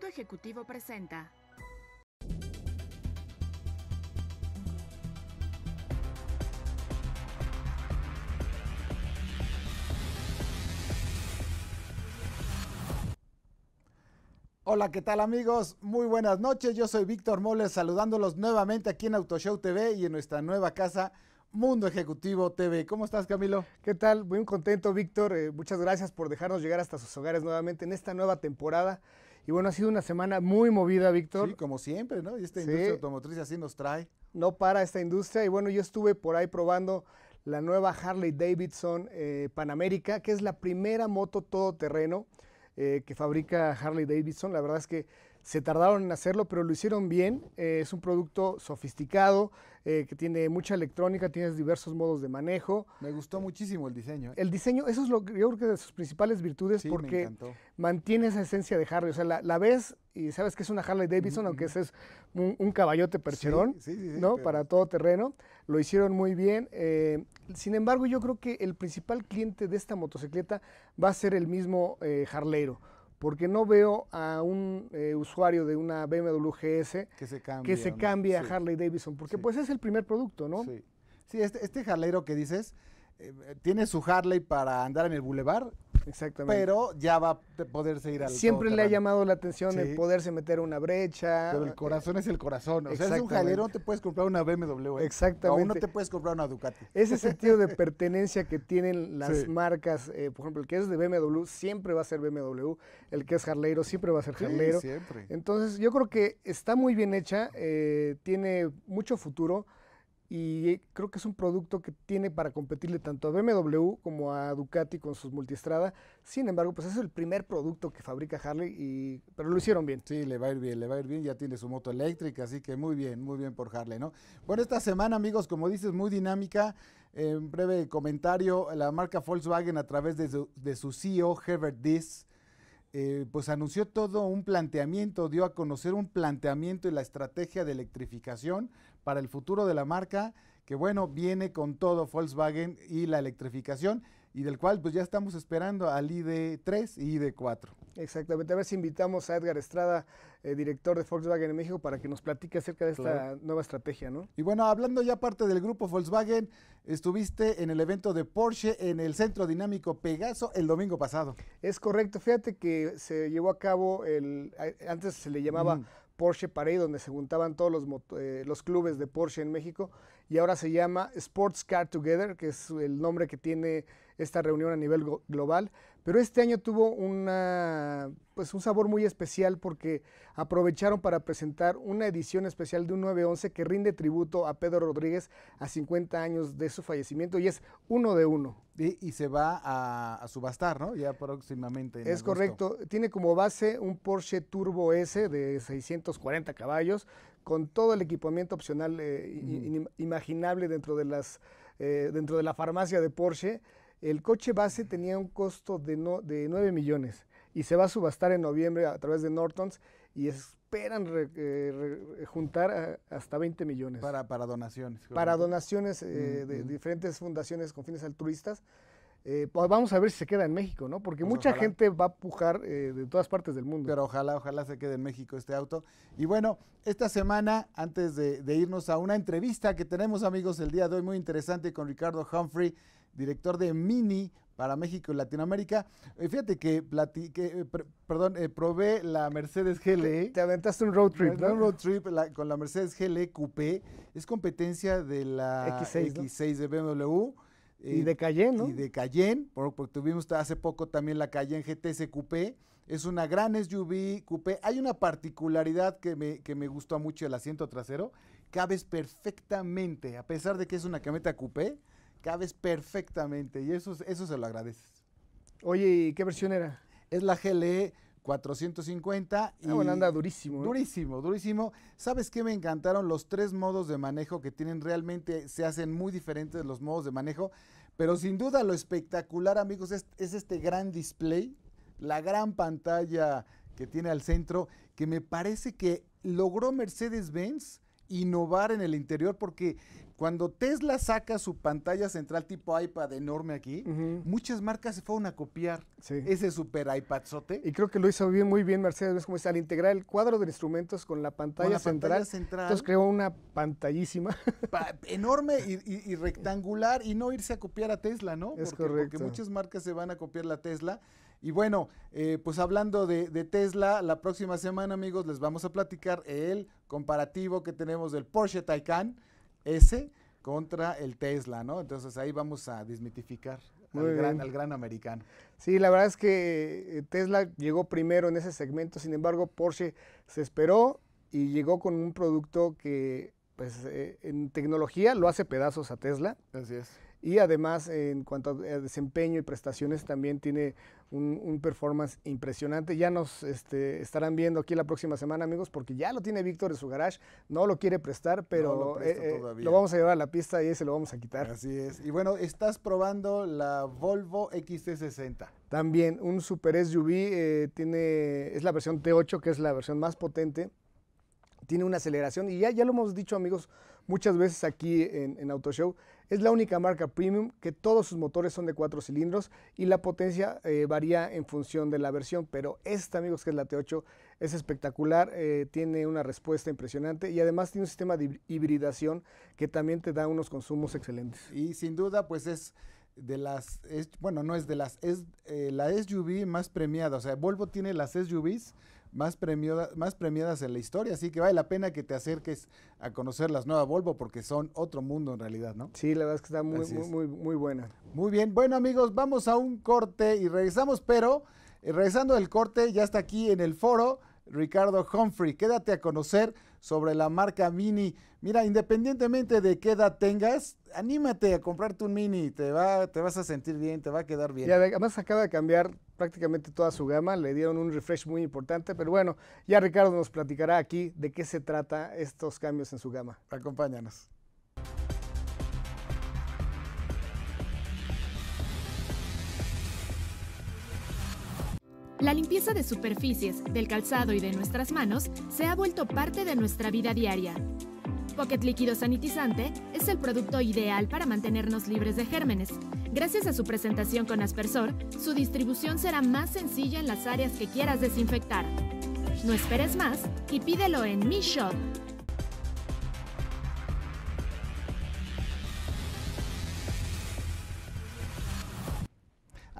Mundo Ejecutivo presenta. Hola, ¿qué tal amigos? Muy buenas noches. Yo soy Víctor Moles saludándolos nuevamente aquí en Autoshow TV y en nuestra nueva casa Mundo Ejecutivo TV. ¿Cómo estás, Camilo? ¿Qué tal? Muy contento, Víctor. Eh, muchas gracias por dejarnos llegar hasta sus hogares nuevamente en esta nueva temporada y bueno, ha sido una semana muy movida, Víctor. Sí, como siempre, ¿no? Y esta industria automotriz así nos trae. No para esta industria. Y bueno, yo estuve por ahí probando la nueva Harley Davidson eh, Panamérica, que es la primera moto todoterreno eh, que fabrica Harley Davidson. La verdad es que se tardaron en hacerlo, pero lo hicieron bien. Eh, es un producto sofisticado, eh, que tiene mucha electrónica, tiene diversos modos de manejo. Me gustó eh, muchísimo el diseño. El diseño, eso es lo que yo creo que de sus principales virtudes, porque mantiene esa esencia de Harley. O sea, la, ves y sabes que es una Harley Davidson, aunque ese es un, caballote percherón, ¿no? Para todo terreno. Lo hicieron muy bien. sin embargo, yo creo que el principal cliente de esta motocicleta va a ser el mismo Harleiro porque no veo a un eh, usuario de una BMW GS que se cambie, a Harley Davidson, porque pues es el primer producto, ¿no? Sí, este, este que dices, eh, tiene su Harley para andar en el bulevar Exactamente. Pero ya va a poderse ir al. Siempre le ha llamado la atención el poderse meter una brecha. el corazón es el corazón. O sea, es un jalero, te puedes comprar una BMW. ¿eh? Exactamente. o no te puedes comprar una Ducati. Ese sentido de pertenencia que tienen las marcas, eh, por ejemplo, el que es de BMW siempre va a ser BMW, el que es Harleiro siempre va a ser Harleiro. siempre. Entonces, yo creo que está muy bien hecha, eh, tiene mucho futuro y eh, creo que es un producto que tiene para competirle tanto a BMW como a Ducati con sus multiestrada. Sin embargo, pues es el primer producto que fabrica Harley, y, pero lo hicieron bien. Sí, le va a ir bien, le va a ir bien, ya tiene su moto eléctrica, así que muy bien, muy bien por Harley, ¿no? Bueno, esta semana, amigos, como dices, muy dinámica. En eh, breve comentario, la marca Volkswagen a través de su, de su CEO, Herbert Diss, eh, pues anunció todo un planteamiento, dio a conocer un planteamiento y la estrategia de electrificación para el futuro de la marca, que bueno, viene con todo Volkswagen y la electrificación y del cual pues ya estamos esperando al ID3 y ID4. Exactamente, a ver si invitamos a Edgar Estrada, eh, director de Volkswagen en México, para que nos platique acerca de esta nueva estrategia, ¿no? Y bueno, hablando ya parte del grupo Volkswagen, estuviste en el evento de Porsche en el Centro Dinámico Pegaso el domingo pasado. Es correcto, fíjate que se llevó a cabo, el, antes se le llamaba mm. Porsche Parade, donde se juntaban todos los, eh, los, clubes de Porsche en México, y ahora se llama Sports Car Together, que es el nombre que tiene esta reunión a nivel global, pero este año tuvo una, pues un sabor muy especial porque aprovecharon para presentar una edición especial de un 911 que rinde tributo a Pedro Rodríguez a 50 años de su fallecimiento y es uno de uno. Y, se va a, subastar, ¿no? Ya próximamente. es correcto. Tiene como base un Porsche Turbo S de 640 caballos con todo el equipamiento opcional eh, imaginable dentro de las eh, dentro de la farmacia de Porsche el coche base tenía un costo de, no, de 9 millones y se va a subastar en noviembre a través de Nortons y esperan eh, juntar hasta 20 millones. Para, para donaciones. Para donaciones eh, mm, de mm. diferentes fundaciones con fines altruistas. Eh, pues vamos a ver si se queda en México, ¿no? Porque pues mucha gente va a pujar de todas partes del mundo. Pero ojalá, ojalá se quede en México este auto. Y bueno, esta semana, antes de irnos a una entrevista que tenemos, amigos, el día de hoy muy interesante con Ricardo Humphrey, director de Mini para México y Latinoamérica. Eh, fíjate que, eh, perdón, eh, probé la Mercedes GLE. Te aventaste un road trip, ¿no? Un road trip con la Mercedes GLE Coupé. Es competencia de la X6, de BMW. y de Cayenne, ¿no? Y de Cayenne, porque tuvimos hace poco también la Cayenne GTS Coupé. Es una gran SUV coupé. Hay una particularidad que me, que me gustó mucho el asiento trasero. Cabes perfectamente, a pesar de que es una cameta coupé cabes perfectamente y eso, eso se lo agradeces. Oye, ¿y qué versión era? Es la GLE 450. Ah, y bueno, anda durísimo. ¿eh? Durísimo, durísimo. ¿Sabes qué me encantaron? Los tres modos de manejo que tienen realmente se hacen muy diferentes los modos de manejo, pero sin duda lo espectacular, amigos, es, es este gran display, la gran pantalla que tiene al centro, que me parece que logró Mercedes-Benz innovar en el interior porque cuando Tesla saca su pantalla central tipo iPad enorme aquí, muchas marcas se fueron a copiar ese super iPadzote. Y creo que lo hizo bien, muy bien mercedes ves como está al integrar el cuadro de instrumentos con la pantalla, central, Entonces creó una pantallísima. enorme y, rectangular y no irse a copiar a Tesla, ¿no? Es porque, correcto. Porque muchas marcas se van a copiar la Tesla. Y bueno, eh, pues hablando de, de, Tesla, la próxima semana, amigos, les vamos a platicar el comparativo que tenemos del Porsche Taycan ese contra el Tesla, ¿no? Entonces ahí vamos a desmitificar al gran, al gran, americano. Sí, la verdad es que eh, Tesla llegó primero en ese segmento, sin embargo Porsche se esperó y llegó con un producto que pues eh, en tecnología lo hace pedazos a Tesla. Así es y además en cuanto a eh, desempeño y prestaciones también tiene un, performance impresionante. Ya nos este, estarán viendo aquí la próxima semana, amigos, porque ya lo tiene Víctor en su garage, no lo quiere prestar, pero eh, eh, lo, vamos a llevar a la pista y ese lo vamos a quitar. Así es. Y bueno, estás probando la Volvo XC60. También un super SUV, tiene, es la versión T8, que es la versión más potente tiene una aceleración y ya, ya lo hemos dicho amigos muchas veces aquí en, Auto Show, es la única marca premium que todos sus motores son de cuatro cilindros y la potencia eh, varía en función de la versión, pero esta amigos que es la T8 es espectacular, eh, tiene una respuesta impresionante y además tiene un sistema de hibridación que también te da unos consumos excelentes. Y sin duda pues es de las, bueno no es de las, es eh, la SUV más premiada, o sea Volvo tiene las SUVs más, más premiadas en la historia, así que vale la pena que te acerques a conocer las nuevas Volvo porque son otro mundo en realidad, ¿no? Sí, la verdad es que está muy, muy, muy, buena. Muy bien, bueno amigos, vamos a un corte y regresamos, pero eh, regresando del corte, ya está aquí en el foro Ricardo Humphrey. Quédate a conocer sobre la marca Mini. Mira, independientemente de qué edad tengas, anímate a comprarte un Mini. Te, va, te vas a sentir bien, te va a quedar bien. Y además acaba de cambiar prácticamente toda su gama. Le dieron un refresh muy importante. Pero bueno, ya Ricardo nos platicará aquí de qué se trata estos cambios en su gama. Acompáñanos. La limpieza de superficies, del calzado y de nuestras manos se ha vuelto parte de nuestra vida diaria. Pocket líquido sanitizante es el producto ideal para mantenernos libres de gérmenes. Gracias a su presentación con aspersor, su distribución será más sencilla en las áreas que quieras desinfectar. No esperes más y pídelo en Mi Shop.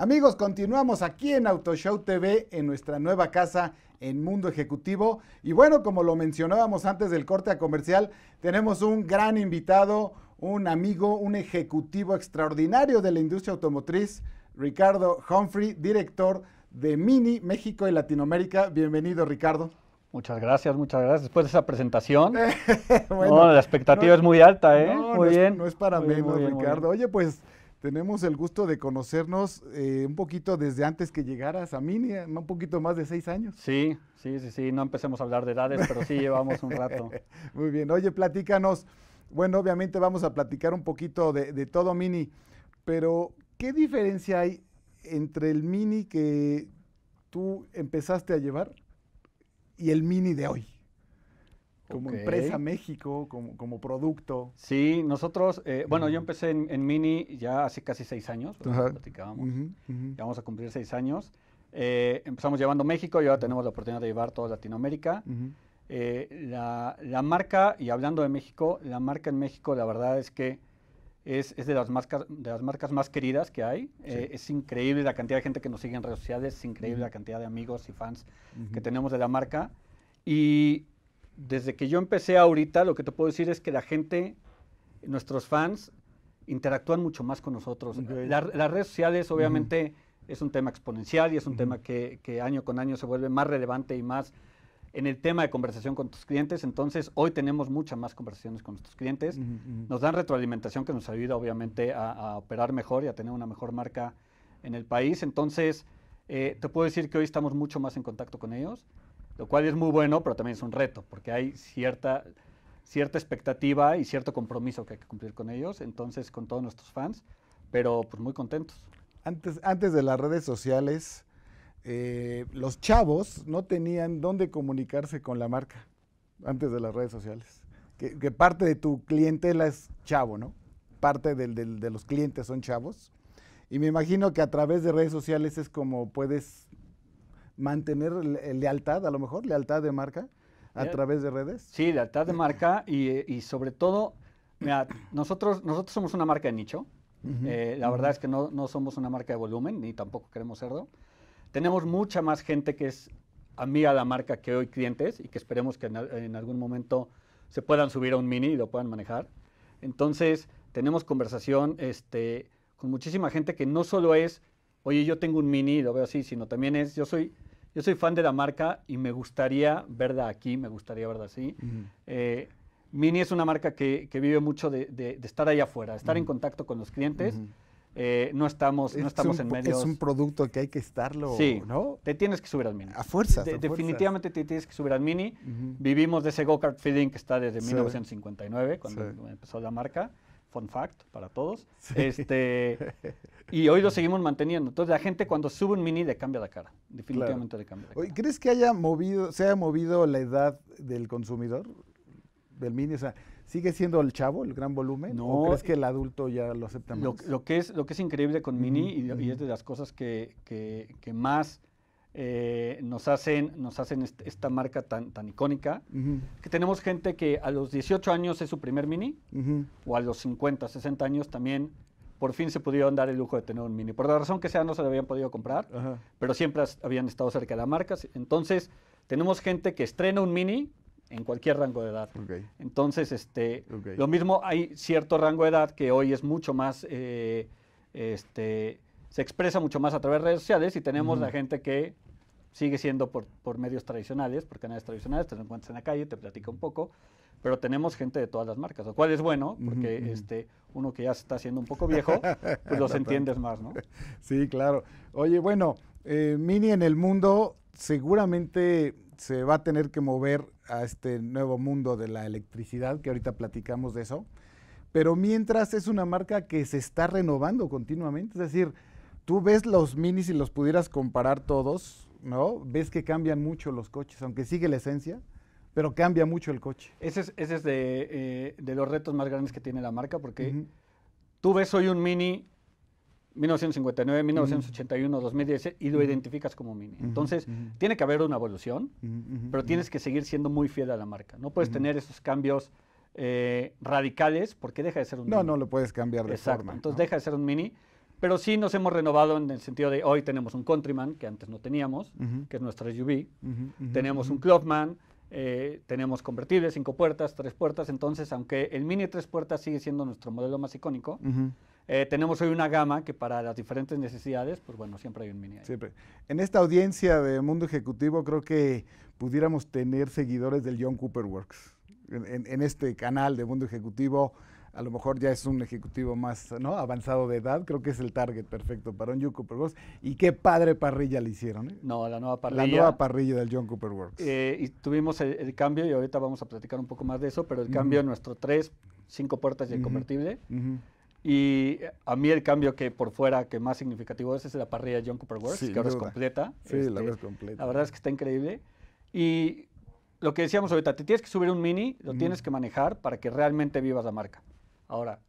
Amigos, continuamos aquí en Autoshow TV, en nuestra nueva casa en Mundo Ejecutivo. Y bueno, como lo mencionábamos antes del corte a comercial, tenemos un gran invitado, un amigo, un ejecutivo extraordinario de la industria automotriz, Ricardo Humphrey, director de Mini México y Latinoamérica. Bienvenido, Ricardo. Muchas gracias, muchas gracias. Después de esa presentación, bueno, la expectativa es muy alta, ¿eh? muy bien. no es para menos, Ricardo. Oye, pues tenemos el gusto de conocernos eh, un poquito desde antes que llegaras a Mini, eh, un poquito más de seis años. Sí, sí, sí, sí, no empecemos a hablar de edades, pero sí llevamos un rato. Muy bien, oye, platícanos. Bueno, obviamente vamos a platicar un poquito de todo Mini, pero ¿qué diferencia hay entre el Mini que tú empezaste a llevar y el Mini de hoy? como empresa México, como, producto. Sí, nosotros, eh, bueno, yo empecé en, Mini ya hace casi seis años, platicábamos, ya vamos a cumplir seis años. Eh, empezamos llevando México y ahora tenemos la oportunidad de llevar toda Latinoamérica. Eh, la, marca, y hablando de México, la marca en México la verdad es que es, de, las marcas, de las marcas más queridas que hay. es increíble la cantidad de gente que nos sigue en redes sociales, es increíble la cantidad de amigos y fans que tenemos de la marca. Y desde que yo empecé ahorita, lo que te puedo decir es que la gente, nuestros fans, interactúan mucho más con nosotros. las redes sociales, obviamente, es un tema exponencial y es un tema que, año con año se vuelve más relevante y más en el tema de conversación con tus clientes. Entonces, hoy tenemos muchas más conversaciones con nuestros clientes. Nos dan retroalimentación que nos ayuda, obviamente, a, operar mejor y a tener una mejor marca en el país. Entonces, eh, te puedo decir que hoy estamos mucho más en contacto con ellos lo cual es muy bueno, pero también es un reto, porque hay cierta, cierta expectativa y cierto compromiso que hay que cumplir con ellos, entonces con todos nuestros fans, pero pues muy contentos. Antes, antes de las redes sociales, eh, los chavos no tenían dónde comunicarse con la marca, antes de las redes sociales. Que, parte de tu clientela es chavo, ¿no? Parte del, de los clientes son chavos. Y me imagino que a través de redes sociales es como puedes mantener lealtad, a lo mejor, lealtad de marca a través de redes. Sí, lealtad de marca y, y sobre todo, mira, nosotros, nosotros somos una marca de nicho. Eh, la verdad es que no, no, somos una marca de volumen, ni tampoco queremos serlo. Tenemos mucha más gente que es amiga de la marca que hoy clientes y que esperemos que en, algún momento se puedan subir a un mini y lo puedan manejar. Entonces, tenemos conversación este, con muchísima gente que no solo es, oye, yo tengo un mini y lo veo así, sino también es, yo soy yo soy fan de la marca y me gustaría verla aquí, me gustaría verla así. Eh, Mini es una marca que, que vive mucho de, de, estar ahí afuera, estar en contacto con los clientes. Eh, no estamos, no estamos en medios. Es un producto que hay que estarlo, sí, ¿no? Te tienes que subir al Mini. A fuerza, definitivamente te tienes que subir al Mini. Vivimos de ese go-kart feeling que está desde 1959, cuando empezó la marca fun fact para todos. Este, y hoy lo seguimos manteniendo. Entonces la gente cuando sube un mini le cambia la cara, definitivamente le cambia la cara. ¿Crees que haya movido, se haya movido la edad del consumidor del mini? O sea, ¿sigue siendo el chavo el gran volumen? ¿O crees eh, que el adulto ya lo acepta más? Lo, que, es, lo que es increíble con mini y, es de las cosas que, que más eh, nos hacen, nos hacen esta marca tan, tan icónica, que tenemos gente que a los 18 años es su primer mini, o a los 50, 60 años también por fin se pudieron dar el lujo de tener un mini. Por la razón que sea, no se lo habían podido comprar, pero siempre habían estado cerca de la marca. Entonces, tenemos gente que estrena un mini en cualquier rango de edad. Entonces, este, lo mismo hay cierto rango de edad que hoy es mucho más, eh, este, se expresa mucho más a través de redes sociales y tenemos la gente que Sigue siendo por, medios tradicionales, por canales tradicionales, te encuentras en la calle, te platica un poco, pero tenemos gente de todas las marcas, lo cual es bueno, porque este, uno que ya se está haciendo un poco viejo, pues los entiendes más, ¿no? Sí, claro. Oye, bueno, eh, Mini en el mundo seguramente se va a tener que mover a este nuevo mundo de la electricidad, que ahorita platicamos de eso, pero mientras es una marca que se está renovando continuamente, es decir, tú ves los minis y los pudieras comparar todos, ¿no? Ves que cambian mucho los coches, aunque sigue la esencia, pero cambia mucho el coche. Ese es, eh, de, los retos más grandes que tiene la marca, porque tú ves hoy un Mini 1959, 1981, 2010 y lo identificas como Mini. Entonces, tiene que haber una evolución, pero tienes que seguir siendo muy fiel a la marca. No puedes tener esos cambios eh, radicales porque deja de ser un mini. No, no lo puedes cambiar de Exacto. Entonces, deja de ser un Mini pero sí nos hemos renovado en el sentido de hoy tenemos un Countryman, que antes no teníamos, que es nuestra SUV. tenemos un Clubman, eh, tenemos convertibles, cinco puertas, tres puertas. Entonces, aunque el Mini tres puertas sigue siendo nuestro modelo más icónico, eh, tenemos hoy una gama que para las diferentes necesidades, pues bueno, siempre hay un mini. Ahí. Siempre. En esta audiencia de Mundo Ejecutivo creo que pudiéramos tener seguidores del John Cooper Works. en este canal de Mundo Ejecutivo a lo mejor ya es un ejecutivo más avanzado de edad, creo que es el target perfecto para un John Cooper Works. Y qué padre parrilla le hicieron. ¿eh? No, la nueva parrilla. La nueva parrilla del John Cooper Works. Eh, y tuvimos el, cambio, y ahorita vamos a platicar un poco más de eso, pero el cambio nuestro 3, 5 puertas y el convertible. Y eh, a mí el cambio que por fuera que más significativo es es la parrilla John Cooper Works, que ahora es completa. Sí, la este, completa. La verdad es que está increíble. Y lo que decíamos ahorita, te tienes que subir un mini, lo tienes que manejar para que realmente vivas la marca. Ahora,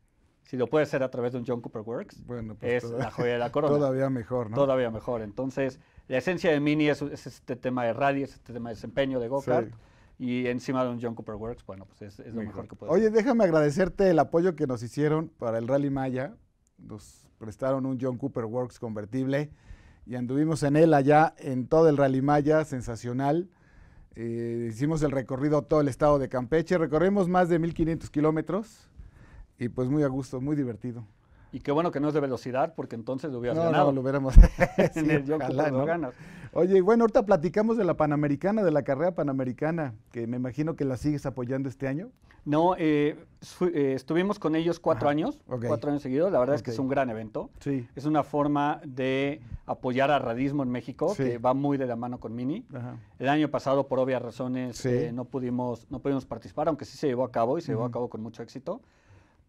si lo puede hacer a través de un John Cooper Works, bueno, pues es la joya de la corona. Todavía mejor, ¿no? Todavía mejor. Entonces, la esencia de Mini es, este tema de rally, es este tema de desempeño, de go-kart. Y encima de un John Cooper Works, bueno, pues es, lo mejor que hacer. Oye, déjame agradecerte el apoyo que nos hicieron para el Rally Maya. Nos prestaron un John Cooper Works convertible y anduvimos en él allá en todo el Rally Maya, sensacional. Eh, hicimos el recorrido todo el estado de Campeche, recorrimos más de 1500 kilómetros y pues muy a gusto, muy divertido. Y qué bueno que no es de velocidad, porque entonces lo hubieras ganado. No, lo hubiéramos. sí, Oye, bueno, ahorita platicamos de la Panamericana, de la carrera Panamericana, que me imagino que la sigues apoyando este año. No, eh, eh, estuvimos con ellos cuatro años, cuatro años seguidos. La verdad es que es un gran evento. Es una forma de apoyar a radismo en México, que va muy de la mano con Mini. El año pasado, por obvias razones, eh, no, pudimos, no pudimos participar, aunque sí se llevó a cabo y se llevó a cabo con mucho éxito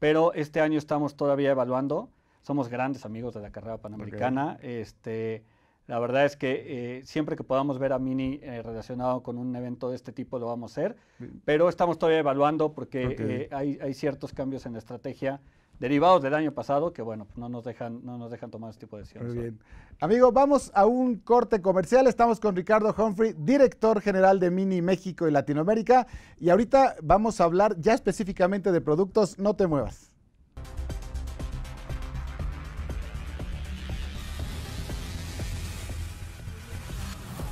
pero este año estamos todavía evaluando. Somos grandes amigos de la carrera panamericana. Este, la verdad es que eh, siempre que podamos ver a Mini eh, relacionado con un evento de este tipo lo vamos a hacer, pero estamos todavía evaluando porque eh, hay, hay, ciertos cambios en la estrategia derivados del año pasado que, bueno, no nos dejan, no nos dejan tomar este tipo de decisiones. Muy bien. Amigo, vamos a un corte comercial. Estamos con Ricardo Humphrey, director general de Mini México y Latinoamérica. Y ahorita vamos a hablar ya específicamente de productos. No te muevas.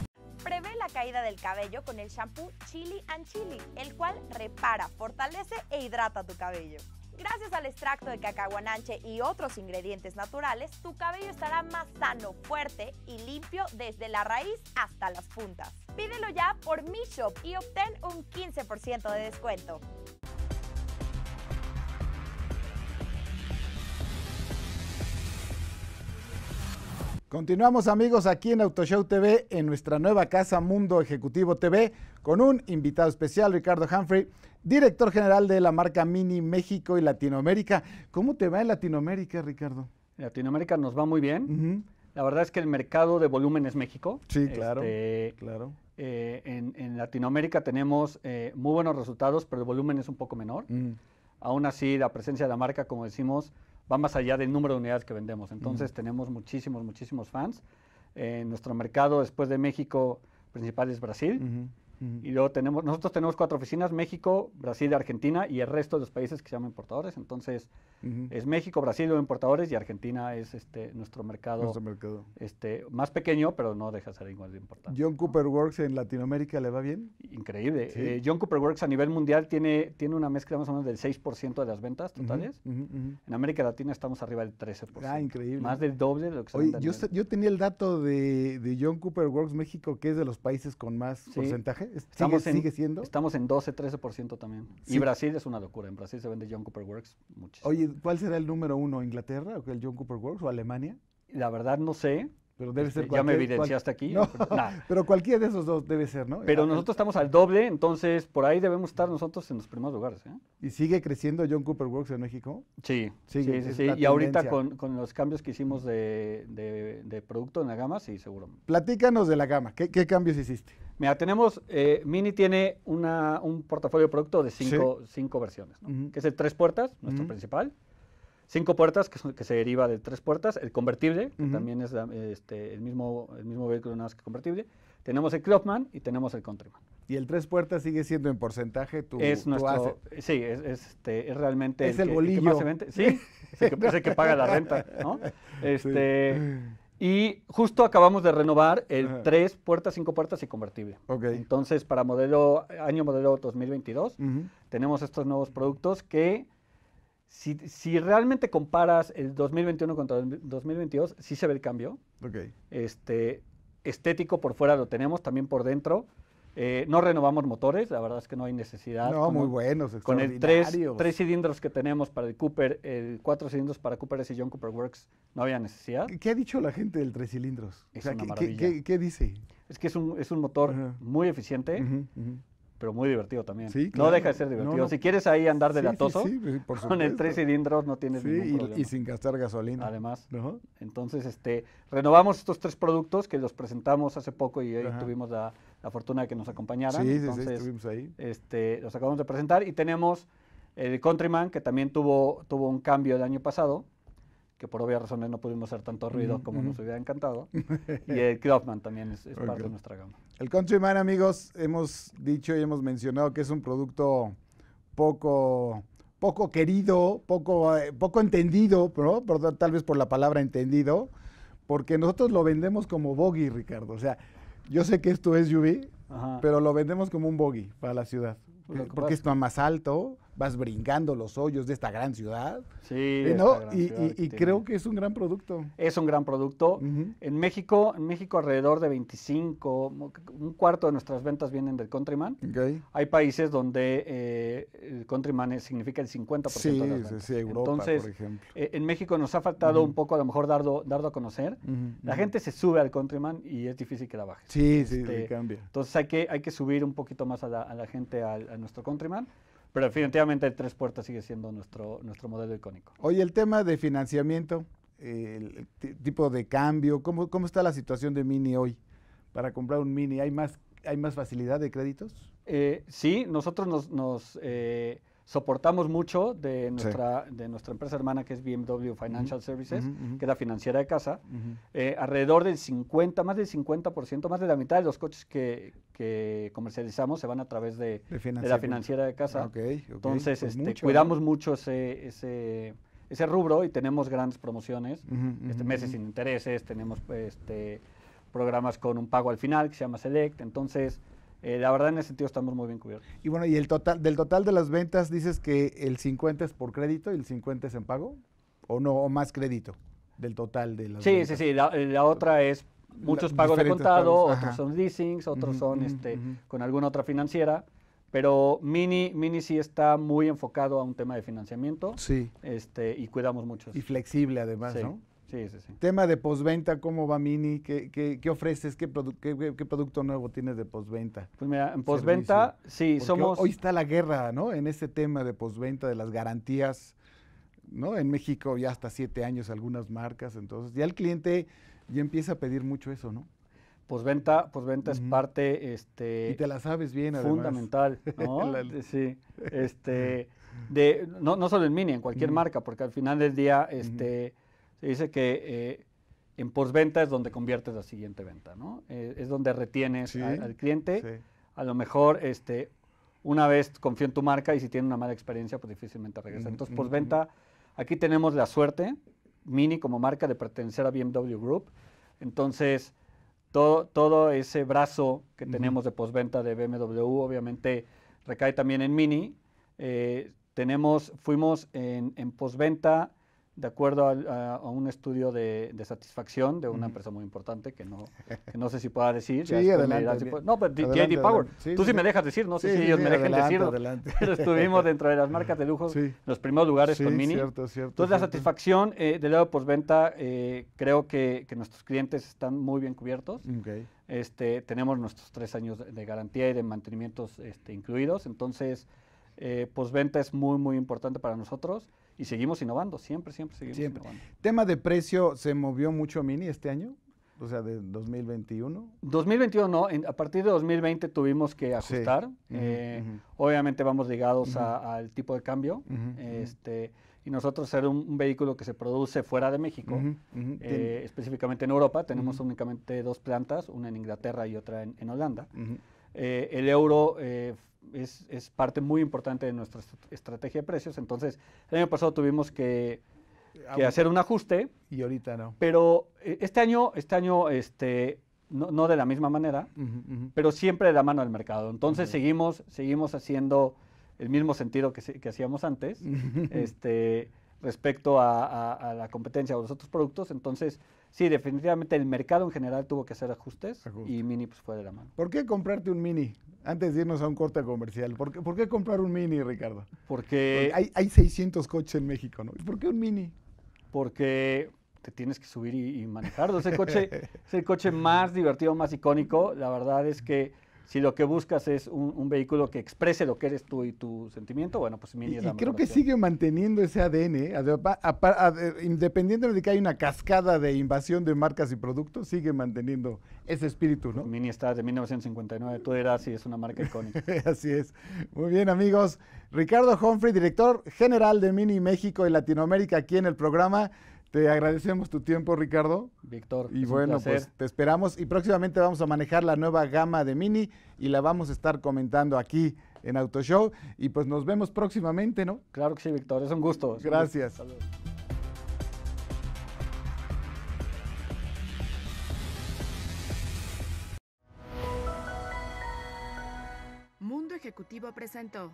la Prevé caída del cabello con el shampoo Chili and Chili, el cual repara, fortalece e hidrata tu cabello. Gracias al extracto de cacahuananche y otros ingredientes naturales, tu cabello estará más sano, fuerte y limpio desde la raíz hasta las puntas. Pídelo ya por Mi Shop y obtén un 15% de descuento. Continuamos amigos aquí en Autoshow TV, en nuestra nueva casa Mundo Ejecutivo TV, con un invitado especial, Ricardo Humphrey, director general de la marca Mini México y Latinoamérica. ¿Cómo te va en Latinoamérica, Ricardo? En Latinoamérica nos va muy bien. La verdad es que el mercado de volumen es México. Sí, claro. Este, claro. Eh, en, Latinoamérica tenemos eh, muy buenos resultados, pero el volumen es un poco menor. Mm. Aún así, la presencia de la marca, como decimos, va más allá del número de unidades que vendemos. Entonces tenemos muchísimos, muchísimos fans. en eh, nuestro mercado después de México principal es Brasil. Y luego tenemos, nosotros tenemos cuatro oficinas, México, Brasil, Argentina y el resto de los países que se llaman importadores. Entonces, es México, Brasil los importadores y Argentina es este nuestro mercado, Este, más pequeño, pero no deja de ser igual de importante. ¿John Cooper Works en Latinoamérica le va bien? Increíble. Eh, John Cooper Works a nivel mundial tiene, tiene una mezcla más o menos del 6% de las ventas totales. en América Latina estamos arriba del 13%. Ah, increíble. Más del doble de lo que se Oye, yo, yo, tenía el dato de, John Cooper Works México, que es de los países con más porcentaje. Estamos sigue, siendo. Estamos en 12, 13% también. Y Brasil es una locura. En Brasil se vende John Cooper Works muchísimo. Oye, ¿cuál será el número uno? ¿Inglaterra? o ¿El John Cooper Works o Alemania? La verdad no sé. Pero debe ser este, ya me evidenciaste aquí. pero, cualquiera de esos dos debe ser, ¿no? Pero nosotros estamos al doble, entonces por ahí debemos estar nosotros en los primeros lugares. ¿eh? ¿Y sigue creciendo John Cooper Works en México? Sí, sí, sí. Y ahorita con, con, los cambios que hicimos de, de, producto en la gama, sí, seguro. Platícanos de la gama, ¿qué, qué cambios hiciste? Mira, tenemos, eh, Mini tiene una, un portafolio de producto de cinco, versiones, ¿no? que es el tres puertas, nuestro principal cinco puertas, que, se deriva de tres puertas, el convertible, que también es este, el, mismo, el mismo vehículo nada más que convertible, tenemos el Clubman y tenemos el Countryman. Y el tres puertas sigue siendo en porcentaje tu es nuestro, Sí, es, este, es realmente... Es el, que, sí, es el, que, paga la renta, Este, Y justo acabamos de renovar el tres puertas, cinco puertas y convertible. Entonces, para modelo año modelo 2022, tenemos estos nuevos productos que si, realmente comparas el 2021 contra el 2022, sí se ve el cambio. Okay. Este, estético por fuera lo tenemos, también por dentro. Eh, no renovamos motores, la verdad es que no hay necesidad. No, muy buenos, Con el tres, cilindros que tenemos para el Cooper, el cuatro cilindros para Cooper S y John Cooper Works, no había necesidad. ¿Qué ha dicho la gente del tres cilindros? Es una ¿qué, maravilla. ¿qué, dice? Es que es un, es un motor muy eficiente pero muy divertido también. No deja de ser divertido. Si quieres ahí andar de sí, pues, con el tres cilindros no tienes ningún problema. Y, sin gastar gasolina. Además. Entonces, este, renovamos estos tres productos que los presentamos hace poco y tuvimos la, fortuna de que nos acompañaran. Entonces, Este, los acabamos de presentar y tenemos el Countryman, que también tuvo, tuvo un cambio el año pasado que por obvias razones no pudimos hacer tanto ruido como nos hubiera encantado. y el Kaufman también es, parte de nuestra gama. El Countryman, amigos, hemos dicho y hemos mencionado que es un producto poco, poco querido, poco, eh, poco entendido, ¿no? tal vez por la palabra entendido, porque nosotros lo vendemos como bogey, Ricardo. O sea, yo sé que esto es SUV, pero lo vendemos como un bogey para la ciudad, eh, porque, porque está más alto, vas brincando los hoyos de esta gran ciudad. Sí, eh, ¿no? y, creo que es un gran producto. Es un gran producto. En México, en México alrededor de 25, un cuarto de nuestras ventas vienen del Countryman. Hay países donde eh, el Countryman eh, significa el 50% sí, de Sí, Europa, Entonces, por ejemplo. en México nos ha faltado un poco a lo mejor darlo, a conocer. La gente se sube al Countryman y es difícil que la baje. Sí, sí, este, sí, cambia. Entonces hay que, hay que subir un poquito más a la, gente, a nuestro Countryman. Pero definitivamente Tres Puertas sigue siendo nuestro, nuestro modelo icónico. Oye, el tema de financiamiento, el tipo de cambio, ¿cómo, está la situación de Mini hoy? Para comprar un Mini, ¿hay más, hay más facilidad de créditos? Eh, sí, nosotros nos, eh, soportamos mucho de nuestra, de nuestra empresa hermana que es BMW Financial Services, que es la financiera de casa. Eh, alrededor del 50, más del 50%, más de la mitad de los coches que, que comercializamos se van a través de, la financiera de casa. Ah, Entonces, este, cuidamos mucho ese, ese, rubro y tenemos grandes promociones, este, meses sin intereses, tenemos este, programas con un pago al final que se llama Select. Entonces, eh, la verdad, en ese sentido estamos muy bien cubiertos. Y bueno, y el total, del total de las ventas, dices que el 50 es por crédito y el 50 es en pago, o no, o más crédito del total de las ventas. Sí, sí, sí. Eh, la, otra es muchos pagos de contado, otros son leasings, otros son este, con alguna otra financiera. Pero Mini, Mini sí está muy enfocado a un tema de financiamiento. Sí. Este, y cuidamos mucho. Y flexible además, ¿no? Sí, sí, sí. Tema de postventa, ¿cómo va Mini? ¿Qué, ofreces? ¿Qué, qué, producto nuevo tienes de postventa? Pues mira, en postventa, sí, somos... Hoy está la guerra, ¿no? En ese tema de postventa, de las garantías, ¿no? En México ya hasta siete años algunas marcas, entonces ya el cliente ya empieza a pedir mucho eso, ¿no? Postventa, es parte, este... Y te la sabes bien, además. Fundamental, ¿no? Sí, este... De, no, no, solo en Mini, en cualquier marca, porque al final del día, este se dice que eh, en postventa es donde conviertes la siguiente venta, ¿no? Eh, es donde retienes al cliente. A lo mejor este, una vez confío en tu marca y si tiene una mala experiencia, pues difícilmente regresa. Entonces, postventa, aquí tenemos la suerte, Mini como marca, de pertenecer a BMW Group. Entonces, todo, todo ese brazo que tenemos de postventa de BMW, obviamente, recae también en Mini. Eh, tenemos, fuimos en, en postventa de acuerdo a, un estudio de, satisfacción de una empresa muy importante que no, no sé si pueda decir. Sí, no, pero pues, JD Power, tú sí, me dejas decir, no sé si ellos me dejen decirlo. estuvimos dentro de las marcas de lujo en los primeros lugares con Mini. Cierto, cierto, Entonces, la satisfacción eh, del lado postventa, eh, creo que, nuestros clientes están muy bien cubiertos. Este, tenemos nuestros tres años de, garantía y de mantenimientos este, incluidos. Entonces, eh, postventa es muy, muy importante para nosotros y seguimos innovando, siempre, siempre seguimos siempre. innovando. Tema de precio, ¿se movió mucho Mini este año? O sea, de 2021. 2021 no, a partir de 2020 tuvimos que ajustar. Eh, obviamente vamos ligados al tipo de cambio. este, y nosotros ser un, vehículo que se produce fuera de México, eh, específicamente en Europa, tenemos únicamente dos plantas, una en Inglaterra y otra en, Holanda. Eh, el euro es, parte muy importante de nuestra estrategia de precios. Entonces, el año pasado tuvimos que, ah, hacer un ajuste. Y ahorita no. Pero eh, este año, este año, este, no, de la misma manera, pero siempre de la mano del mercado. Entonces, seguimos, seguimos haciendo el mismo sentido que, hacíamos antes. este respecto a, la competencia o los otros productos. Entonces, sí, definitivamente el mercado en general tuvo que hacer ajustes y Mini pues, fue de la mano. ¿Por qué comprarte un Mini? Antes de irnos a un corte comercial, ¿por qué, comprar un Mini, Ricardo? Porque, hay, 600 coches en México, ¿no? ¿Por qué un Mini? Porque te tienes que subir y, y manejarlo. es el coche más divertido, más icónico. La verdad es que si lo que buscas es un, vehículo que exprese lo que eres tú y tu sentimiento, bueno, pues Mini y, es la y creo que sigue manteniendo ese ADN, ¿eh? independientemente de que haya una cascada de invasión de marcas y productos, sigue manteniendo ese espíritu, ¿no? Mini está de 1959, tú eras y es una marca icónica. Así es. Muy bien, amigos. Ricardo Humphrey, director general de Mini México y Latinoamérica, aquí en el programa. Te agradecemos tu tiempo, Ricardo. Víctor. Y bueno, pues te esperamos y próximamente vamos a manejar la nueva gama de Mini y la vamos a estar comentando aquí en Autoshow. Y pues nos vemos próximamente, ¿no? Claro que sí, Víctor. Es un gusto. Gracias. Saludos. Mundo Ejecutivo presentó.